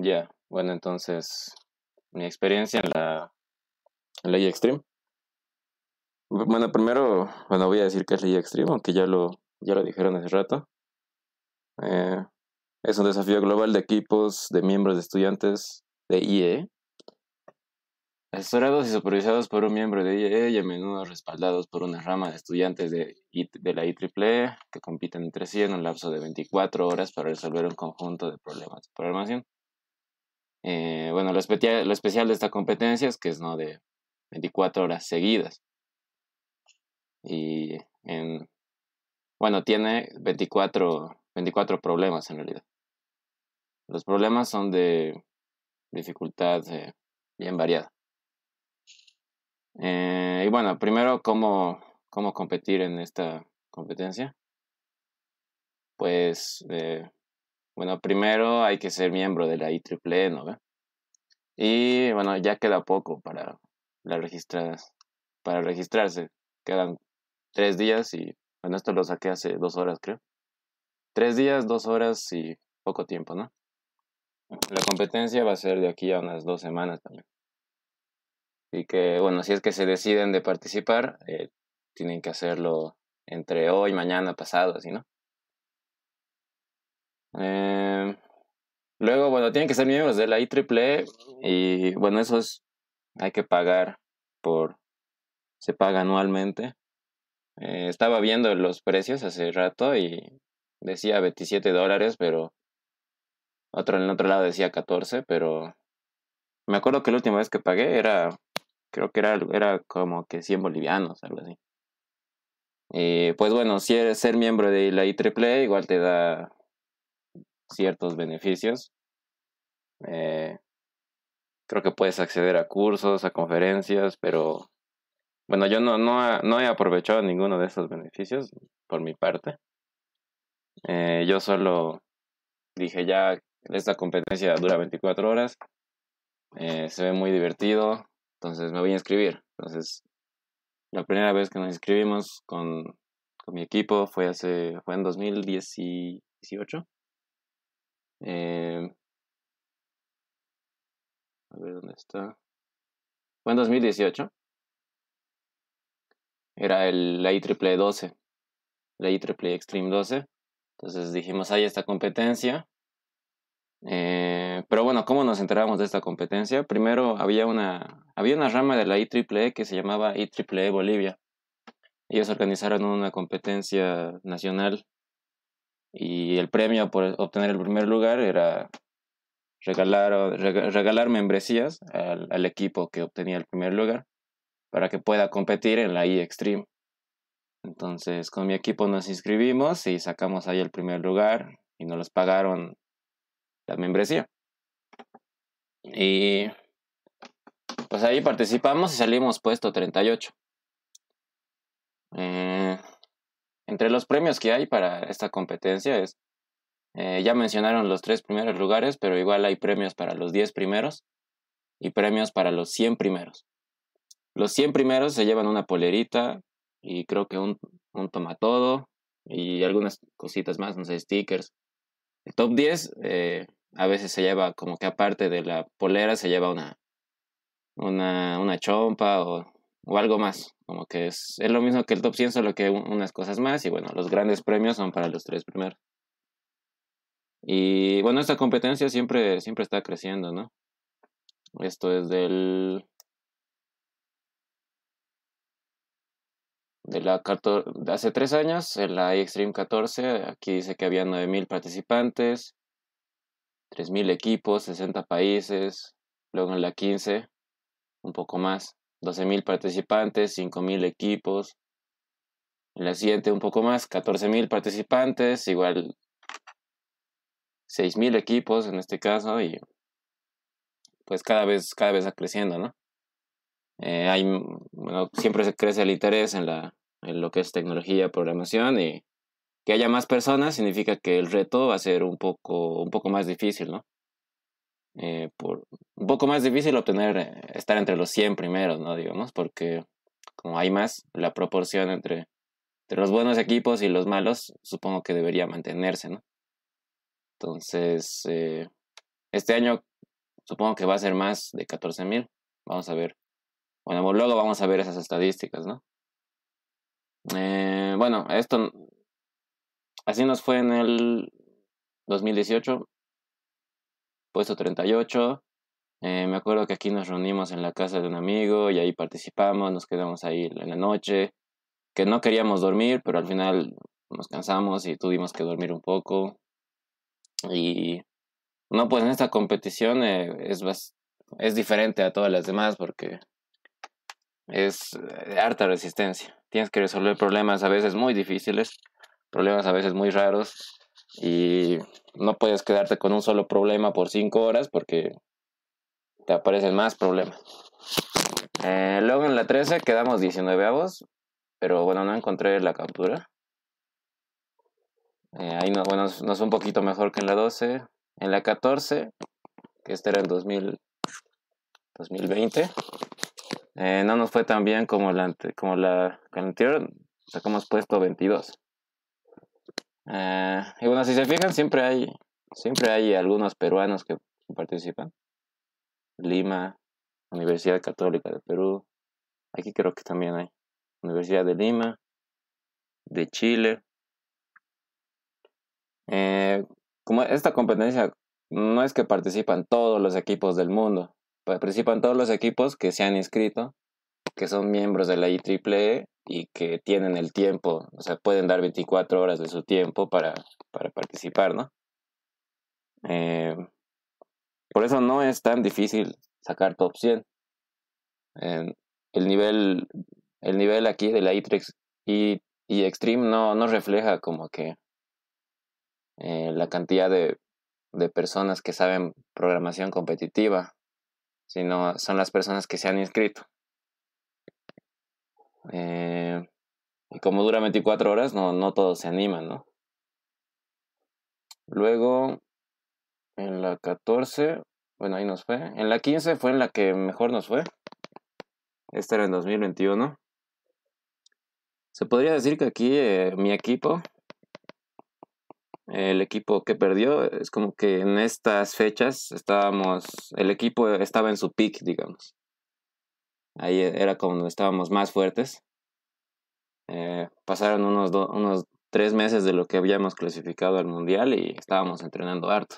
Ya, bueno, entonces mi experiencia en la, en Extreme. Bueno, primero, bueno, voy a decir que es la Extreme, aunque ya lo, ya lo dijeron hace rato. Eh, es un desafío global de equipos, de miembros, de estudiantes de IE, asesorados y supervisados por un miembro de IE y a menudo respaldados por una rama de estudiantes de, de la IEEE que compiten entre sí en un lapso de 24 horas para resolver un conjunto de problemas de programación. Eh, bueno, lo especial, lo especial de esta competencia es que es no de 24 horas seguidas. Y en, bueno, tiene 24, 24 problemas en realidad. Los problemas son de dificultad eh, bien variada. Eh, y bueno, primero, ¿cómo, ¿cómo competir en esta competencia? Pues bueno, primero hay que ser miembro de la IEEE, e, ¿no? Y bueno, ya queda poco para, la para registrarse. Quedan tres días y bueno, esto lo saqué hace dos horas, creo. Tres días, dos horas y poco tiempo, ¿no? La competencia va a ser de aquí a unas dos semanas también. Y que, bueno, si es que se deciden de participar, eh, tienen que hacerlo entre hoy, mañana, pasado, así, ¿no? Eh, luego, bueno, tienen que ser miembros de la IEEE e y bueno, eso es, hay que pagar por, se paga anualmente. Eh, estaba viendo los precios hace rato y decía 27 dólares, pero otro en otro lado decía 14, pero me acuerdo que la última vez que pagué era, creo que era, era como que 100 bolivianos, algo así. Y eh, pues bueno, si eres ser miembro de la IEEE, e, igual te da ciertos beneficios. Eh, creo que puedes acceder a cursos, a conferencias, pero bueno, yo no, no, he aprovechado ninguno de esos beneficios por mi parte. Eh, yo solo dije ya, esta competencia dura 24 horas, eh, se ve muy divertido, entonces me voy a inscribir. Entonces, la primera vez que nos inscribimos con, mi equipo fue, hace, fue en 2018 eh, a ver dónde está. Fue en 2018. Era el, la IEEE 12, la IEEE Extreme 12. Entonces dijimos, hay esta competencia. Eh, pero bueno, ¿cómo nos enteramos de esta competencia? Primero había una, había una rama de la IEEE que se llamaba IEEE Bolivia. Ellos organizaron una competencia nacional y el premio por obtener el primer lugar era regalar, regalar membresías al, equipo que obtenía el primer lugar para que pueda competir en la E-Extreme. Entonces, con mi equipo nos inscribimos y sacamos ahí el primer lugar y nos los pagaron la membresía. Y pues ahí participamos y salimos puesto 38. Eh, entre los premios que hay para esta competencia es, eh, ya mencionaron los tres primeros lugares, pero igual hay premios para los 10 primeros y premios para los 100 primeros. Los 100 primeros se llevan una polerita y creo que un, un tomatodo y algunas cositas más, no sé, stickers. El top 10 eh, a veces se lleva como que aparte de la polera se lleva una, una chompa o o algo más. Como que es, es lo mismo que el top 100, solo que unas cosas más. Y bueno, los grandes premios son para los tres primeros. Y bueno, esta competencia siempre, siempre está creciendo, ¿no? Esto es del. De la de hace tres años, en la iXtreme 14, aquí dice que había 9.000 participantes, 3.000 equipos, 60 países, luego en la 15, un poco más. 12.000 participantes, 5.000 equipos. En la siguiente un poco más, 14.000 participantes, igual 6.000 equipos en este caso y pues cada vez, cada vez va creciendo, ¿no? Eh, hay, mm, siempre se crece el interés en, la, en lo que es tecnología, programación y que haya más personas significa que el reto va a ser un poco, un poco más difícil, ¿no? Eh, por un poco más difícil obtener, eh, estar entre los 100 primeros, ¿no? Digamos, porque como hay más, la proporción entre, los buenos equipos y los malos supongo que debería mantenerse, ¿no? Entonces, eh, este año supongo que va a ser más de 14.000. Vamos a ver. Bueno, luego vamos a ver esas estadísticas, ¿no? bueno, esto así nos fue en el 2018 puesto 38. Eh, me acuerdo que aquí nos reunimos en la casa de un amigo y ahí participamos, nos quedamos ahí en la noche, que no queríamos dormir, pero al final nos cansamos y tuvimos que dormir un poco. Y no, pues en esta competición eh, es, es diferente a todas las demás porque es eh, harta resistencia. Tienes que resolver problemas a veces muy difíciles, problemas a veces muy raros y no puedes quedarte con un solo problema por 5 horas porque te aparecen más problemas. Eh, luego en la 13 quedamos 19 avos, pero bueno, no encontré la captura. Eh, ahí no, bueno, nos un poquito mejor que en la 12. En la 14, que este era el 2000, 2020, eh, no nos fue tan bien como la, como la, como la anterior, sacamos puesto 22. Eh, y bueno, si se fijan, siempre hay, siempre hay algunos peruanos que participan. Lima, Universidad Católica de Perú. Aquí creo que también hay. Universidad de Lima, de Chile. Eh, como esta competencia no es que participan todos los equipos del mundo, participan todos los equipos que se han inscrito, que son miembros de la IEEE y que tienen el tiempo, o sea, pueden dar 24 horas de su tiempo para, participar, ¿no? Eh, por eso no es tan difícil sacar top 100. Eh, el, nivel, el nivel aquí de la ITREX y, y Extreme no, refleja como que eh, la cantidad de, de personas que saben programación competitiva, sino son las personas que se han inscrito. Eh, y como dura 24 horas, no, no todos se animan, ¿no? Luego, en la 14, bueno, ahí nos fue. En la 15 fue en la que mejor nos fue. Esta era en 2021. Se podría decir que aquí eh, mi equipo, el equipo que perdió, es como que en estas fechas estábamos, el equipo estaba en su pick, digamos. Ahí e, era cuando estábamos más fuertes. Eh, pasaron unos, unos tres meses de lo que habíamos clasificado al mundial y estábamos entrenando harto.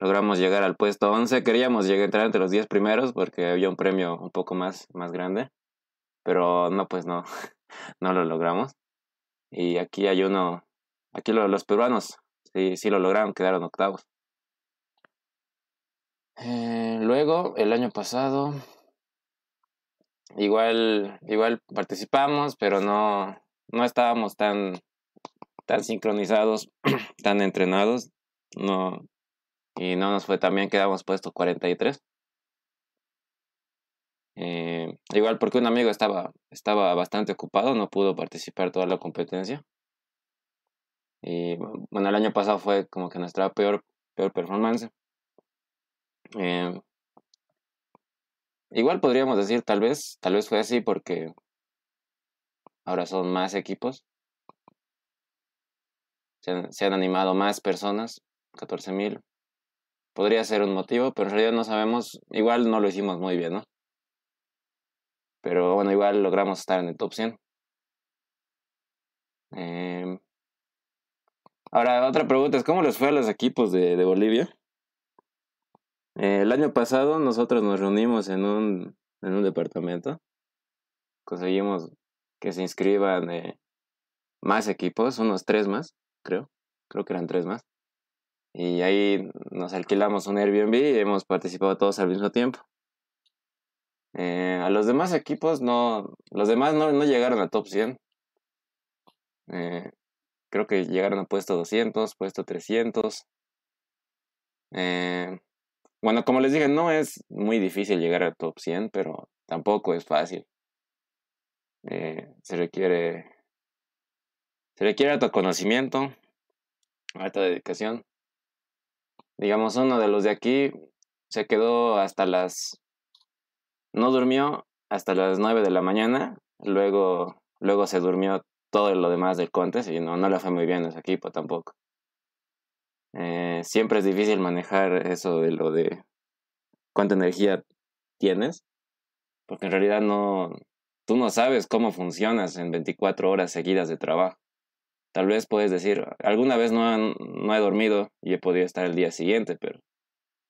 Logramos llegar al puesto 11, queríamos llegar entrar entre los 10 primeros porque había un premio un poco más, más grande, pero no, pues no, no lo logramos. Y aquí hay uno, aquí los peruanos, sí, sí lo lograron, quedaron octavos. Eh, luego, el año pasado, igual, igual participamos, pero no, no estábamos tan, tan sincronizados, tan entrenados, no, y no nos fue tan bien, quedamos puestos 43. Eh, igual porque un amigo estaba, estaba bastante ocupado, no pudo participar toda la competencia. Y bueno, el año pasado fue como que nuestra peor, peor performance. Eh, Igual podríamos decir, tal vez, tal vez fue así porque ahora son más equipos. Se han, animado más personas, 14.000. Podría ser un motivo, pero en realidad no sabemos. Igual no lo hicimos muy bien, ¿no? Pero bueno, igual logramos estar en el top 100. Em, ahora, otra pregunta es, ¿cómo les fue a los equipos de, de Bolivia? Eh, el año pasado nosotros nos reunimos en un, en un departamento, conseguimos que se inscriban eh, más equipos, unos tres más, creo, creo que eran tres más. Y ahí nos alquilamos un Airbnb y hemos participado todos al mismo tiempo. Eh, a los demás equipos no, los demás no, llegaron a top 100. creo que llegaron a puesto 200, puesto 300. Eh, bueno, como les dije, no es muy difícil llegar a top 100, pero tampoco es fácil. Eh, se requiere se requiere alto conocimiento, alta dedicación. Digamos, uno de los de aquí se quedó hasta las... No durmió hasta las 9 de la mañana, luego, luego se durmió todo lo demás del contest y no, no le fue muy bien ese equipo tampoco. Eh, siempre es difícil manejar eso de lo de cuánta energía tienes, porque en realidad no, tú no sabes cómo funcionas en 24 horas seguidas de trabajo. Tal vez puedes decir, alguna vez no, no he dormido y he podido estar el día siguiente, pero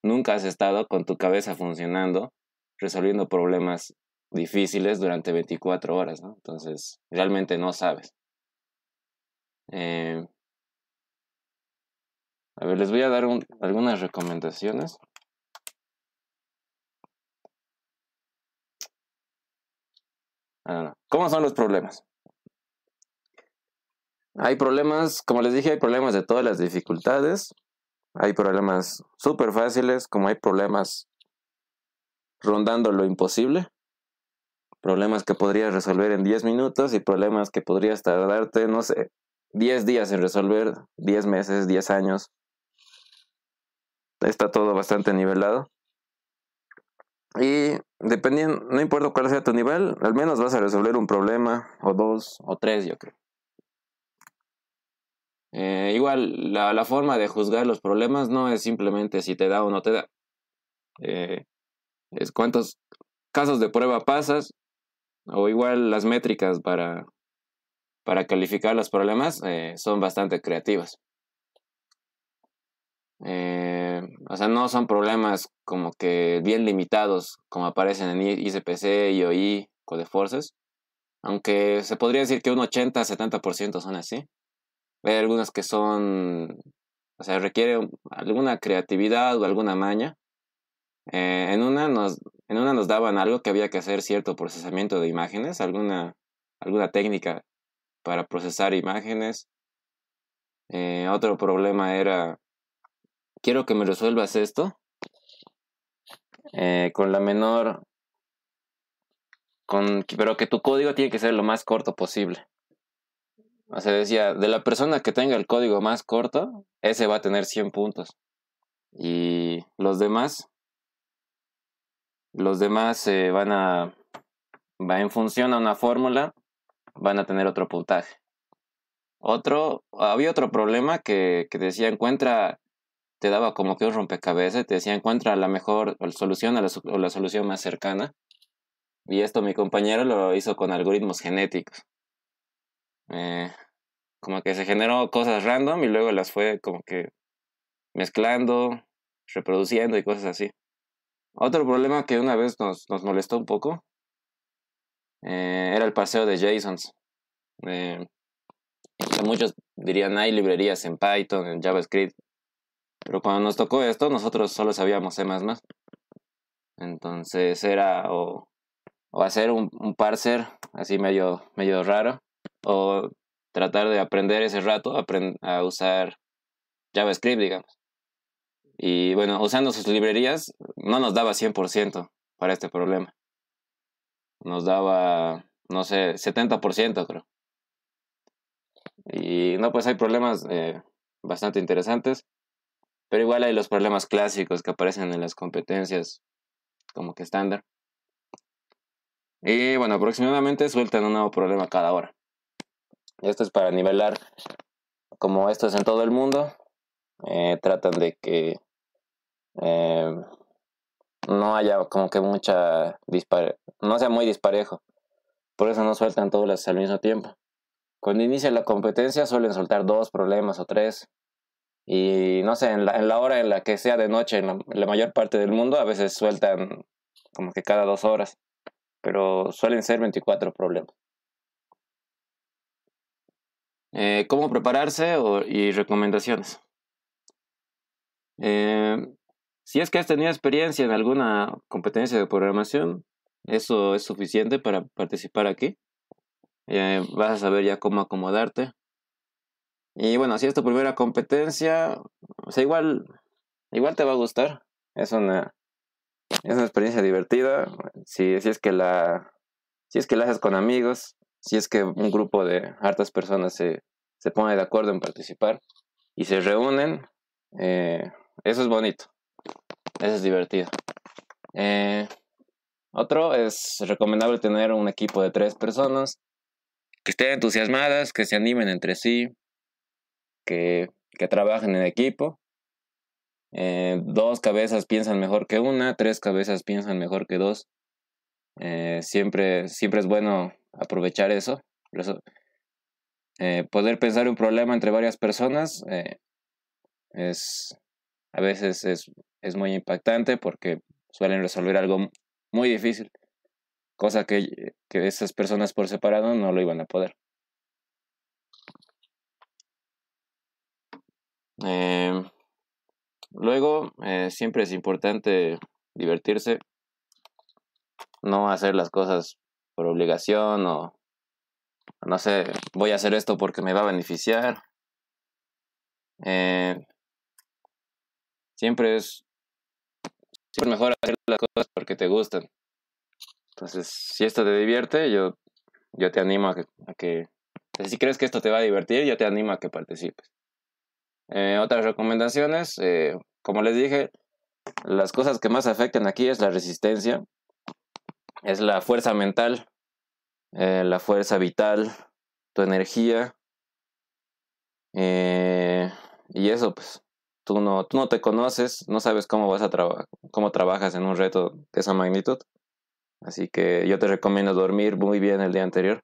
nunca has estado con tu cabeza funcionando, resolviendo problemas difíciles durante 24 horas, ¿no? Entonces, realmente no sabes. Eh, a ver, les voy a dar algunas recomendaciones. ¿Cómo son los problemas? Hay problemas, como les dije, hay problemas de todas las dificultades. Hay problemas súper fáciles, como hay problemas rondando lo imposible. Problemas que podrías resolver en 10 minutos y problemas que podrías tardarte, no sé, 10 días en resolver, 10 meses, 10 años está todo bastante nivelado. Y dependiendo, no importa cuál sea tu nivel, al menos vas a resolver un problema, o dos, o tres, yo creo. Eh, igual, la, forma de juzgar los problemas no es simplemente si te da o no te da. Eh, es cuántos casos de prueba pasas, o igual las métricas para, para calificar los problemas eh, son bastante creativas. Eh, o sea, no son problemas como que bien limitados, como aparecen en ICPC, IOI, Codeforces, aunque se podría decir que un 80-70% son así. Hay algunas que son, o sea, requieren alguna creatividad o alguna maña. Eh, en, una nos, en una nos daban algo que había que hacer cierto procesamiento de imágenes, alguna, alguna técnica para procesar imágenes. Eh, otro problema era quiero que me resuelvas esto eh, con la menor, con, pero que tu código tiene que ser lo más corto posible. O sea, decía, de la persona que tenga el código más corto, ese va a tener 100 puntos. Y los demás, los demás eh, van a, va en función a una fórmula, van a tener otro puntaje. Otro, había otro problema que, que decía, encuentra te daba como que un rompecabezas, te decía encuentra la mejor solución a la, o la solución más cercana. Y esto mi compañero lo hizo con algoritmos genéticos. Eh, como que se generó cosas random y luego las fue como que mezclando, reproduciendo y cosas así. Otro problema que una vez nos, nos molestó un poco eh, era el paseo de Jasons. Eh, muchos dirían hay librerías en Python, en JavaScript, pero cuando nos tocó esto, nosotros solo sabíamos C. Entonces era o, hacer un, parser así medio, medio raro, o tratar de aprender ese rato a usar JavaScript, digamos. Y bueno, usando sus librerías no nos daba 100% para este problema. Nos daba, no sé, 70% creo. Y no, pues hay problemas eh, bastante interesantes. Pero igual hay los problemas clásicos que aparecen en las competencias como que estándar. Y bueno, aproximadamente sueltan un nuevo problema cada hora. Esto es para nivelar, como esto es en todo el mundo, eh, tratan de que eh, no haya como que mucha no sea muy disparejo. Por eso no sueltan todas al mismo tiempo. Cuando inicia la competencia suelen soltar dos problemas o tres y no sé, en la, hora en la que sea de noche, en la, mayor parte del mundo, a veces sueltan como que cada dos horas, pero suelen ser 24 problemas. Eh, ¿Cómo prepararse y recomendaciones? Em, si es que has tenido experiencia en alguna competencia de programación, eso es suficiente para participar aquí. Eh, vas a saber ya cómo acomodarte, y bueno, si es tu primera competencia, sea, igual, igual te va a gustar. Es una, experiencia divertida. Si, si, es que la, si es que la haces con amigos, si es que un grupo de hartas personas se, se pone de acuerdo en participar y se reúnen, eh, eso es bonito. Eso es divertido. Eh, otro es recomendable tener un equipo de tres personas que estén entusiasmadas, que se animen entre sí, que, que trabajen en equipo. Eh, dos cabezas piensan mejor que una, tres cabezas piensan mejor que dos. Eh, siempre, siempre es bueno aprovechar eso. Eh, poder pensar un problema entre varias personas es a veces es, muy impactante porque suelen resolver algo muy difícil, cosa que esas personas por separado no lo iban a poder. Eh, luego, eh, siempre es importante divertirse, no hacer las cosas por obligación o no sé, voy a hacer esto porque me va a beneficiar. Eh, siempre es siempre mejor hacer las cosas porque te gustan. Entonces, si esto te divierte, yo, yo te animo a que, a que, Si crees que esto te va a divertir, yo te animo a que participes. Eh, otras recomendaciones, eh, como les dije, las cosas que más afectan aquí es la resistencia, es la fuerza mental, eh, la fuerza vital, tu energía. y eso, pues, tú no, tú no te conoces, no sabes cómo vas a cómo trabajas en un reto de esa magnitud. Así que yo te recomiendo dormir muy bien el día anterior.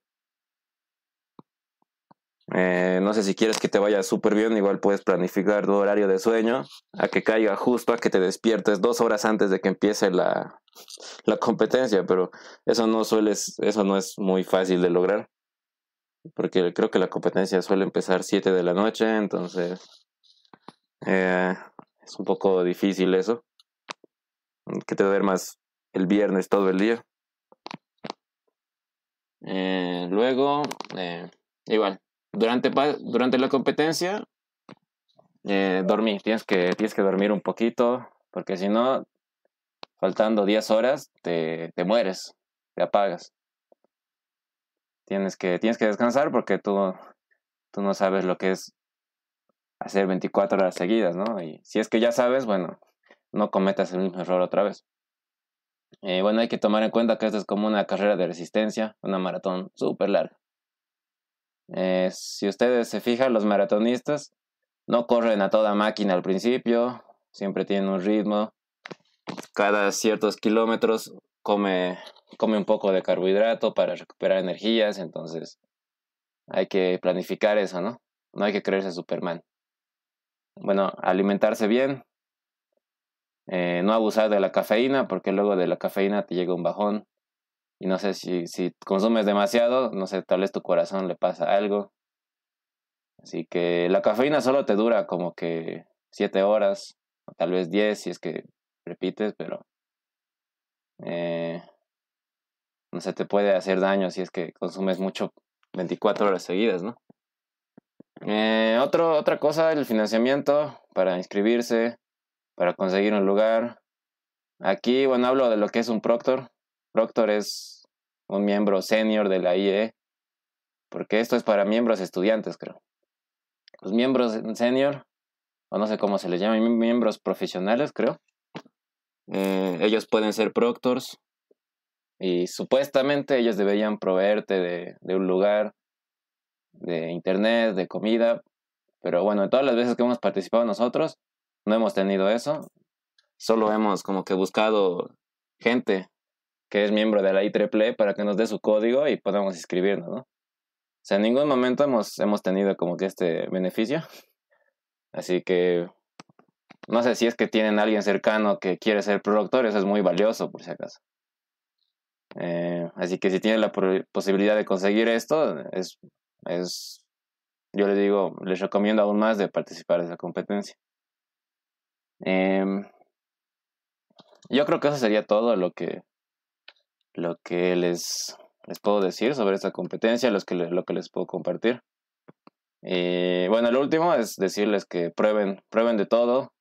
Eh, no sé si quieres que te vaya súper bien, igual puedes planificar tu horario de sueño a que caiga justo, a que te despiertes dos horas antes de que empiece la, competencia, pero eso no sueles, eso no es muy fácil de lograr, porque creo que la competencia suele empezar 7 de la noche, entonces eh, es un poco difícil eso, que te duermas el viernes todo el día. Eh, luego, igual, durante, durante la competencia, eh, dormí, dormir, tienes que, tienes que dormir un poquito, porque si no, faltando 10 horas, te, mueres, te apagas. Tienes que, tienes que descansar porque tú, tú no sabes lo que es hacer 24 horas seguidas, ¿no? Y si es que ya sabes, bueno, no cometas el mismo error otra vez. Eh, bueno, hay que tomar en cuenta que esto es como una carrera de resistencia, una maratón súper larga. Eh, si ustedes se fijan, los maratonistas no corren a toda máquina al principio, siempre tienen un ritmo. Cada ciertos kilómetros come, come un poco de carbohidrato para recuperar energías, entonces hay que planificar eso, ¿no? No hay que creerse Superman. Bueno, alimentarse bien, eh, no abusar de la cafeína, porque luego de la cafeína te llega un bajón. Y no sé si, consumes demasiado, no sé, tal vez tu corazón le pasa algo. Así que la cafeína solo te dura como que 7 horas, tal vez 10 si es que repites, pero eh, no se te puede hacer daño si es que consumes mucho 24 horas seguidas, ¿no? Eh, otra cosa, el financiamiento para inscribirse, para conseguir un lugar. Aquí, bueno, hablo de lo que es un proctor. Proctor es un miembro senior de la IE, porque esto es para miembros estudiantes, creo. Los miembros senior, o no sé cómo se les llama, miembros profesionales, creo. Eh, ellos pueden ser proctors y supuestamente ellos deberían proveerte de, un lugar, de internet, de comida, pero bueno, todas las veces que hemos participado nosotros, no hemos tenido eso, solo hemos como que buscado gente que es miembro de la IEEE, para que nos dé su código y podamos inscribirnos, ¿no? O sea, en ningún momento hemos, hemos tenido como que este beneficio. Así que no sé si es que tienen a alguien cercano que quiere ser productor, eso es muy valioso por si acaso. Eh, así que si tienen la posibilidad de conseguir esto, es, es, yo les digo, les recomiendo aún más de participar de esa competencia. Em, yo creo que eso sería todo lo que, lo que les, puedo decir sobre esta competencia, los que, lo que les puedo compartir. Y eh, bueno, lo último es decirles que prueben, prueben de todo,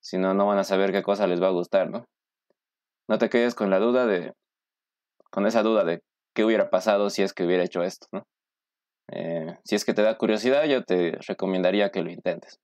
si no, no van a saber qué cosa les va a gustar, ¿no? No te quedes con la duda de, con esa duda de qué hubiera pasado si es que hubiera hecho esto, ¿no? Eh, si es que te da curiosidad, yo te recomendaría que lo intentes.